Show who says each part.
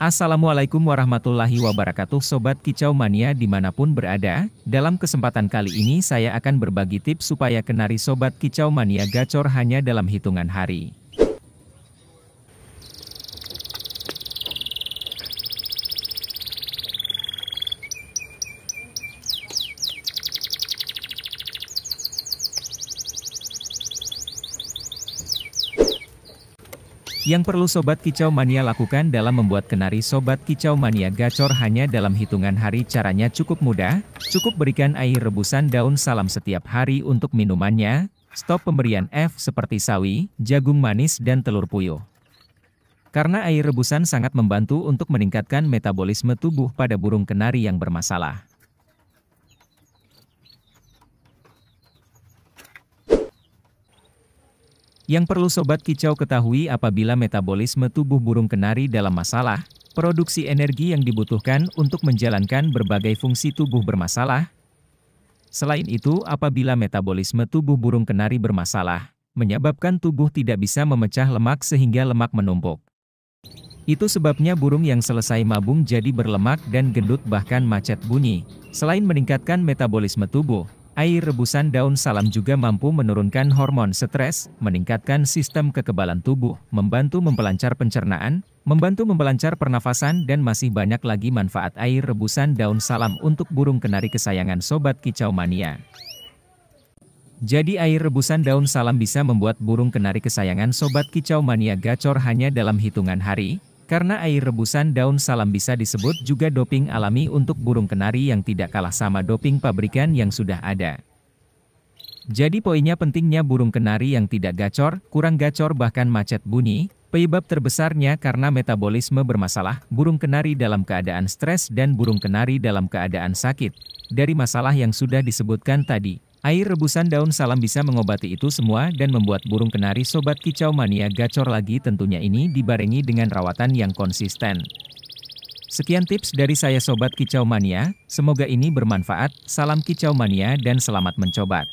Speaker 1: Assalamualaikum warahmatullahi wabarakatuh Sobat Kicau Mania dimanapun berada, dalam kesempatan kali ini saya akan berbagi tips supaya kenari Sobat Kicau Mania gacor hanya dalam hitungan hari. yang perlu Sobat Kicau Mania lakukan dalam membuat kenari Sobat Kicau Mania gacor hanya dalam hitungan hari caranya cukup mudah, cukup berikan air rebusan daun salam setiap hari untuk minumannya, stop pemberian F seperti sawi, jagung manis dan telur puyuh. Karena air rebusan sangat membantu untuk meningkatkan metabolisme tubuh pada burung kenari yang bermasalah. Yang perlu sobat kicau ketahui apabila metabolisme tubuh burung kenari dalam masalah, produksi energi yang dibutuhkan untuk menjalankan berbagai fungsi tubuh bermasalah. Selain itu, apabila metabolisme tubuh burung kenari bermasalah, menyebabkan tubuh tidak bisa memecah lemak sehingga lemak menumpuk. Itu sebabnya burung yang selesai mabung jadi berlemak dan gendut bahkan macet bunyi. Selain meningkatkan metabolisme tubuh, Air rebusan daun salam juga mampu menurunkan hormon stres, meningkatkan sistem kekebalan tubuh, membantu mempelancar pencernaan, membantu mempelancar pernafasan dan masih banyak lagi manfaat air rebusan daun salam untuk burung kenari kesayangan Sobat Kicau Mania. Jadi air rebusan daun salam bisa membuat burung kenari kesayangan Sobat Kicau Mania gacor hanya dalam hitungan hari, karena air rebusan daun salam bisa disebut juga doping alami untuk burung kenari yang tidak kalah sama doping pabrikan yang sudah ada. Jadi poinnya pentingnya burung kenari yang tidak gacor, kurang gacor bahkan macet bunyi, penyebab terbesarnya karena metabolisme bermasalah, burung kenari dalam keadaan stres dan burung kenari dalam keadaan sakit, dari masalah yang sudah disebutkan tadi. Air rebusan daun salam bisa mengobati itu semua dan membuat burung kenari sobat kicau mania gacor lagi tentunya ini dibarengi dengan rawatan yang konsisten. Sekian tips dari saya sobat kicau mania, semoga ini bermanfaat. Salam kicau mania dan selamat mencoba.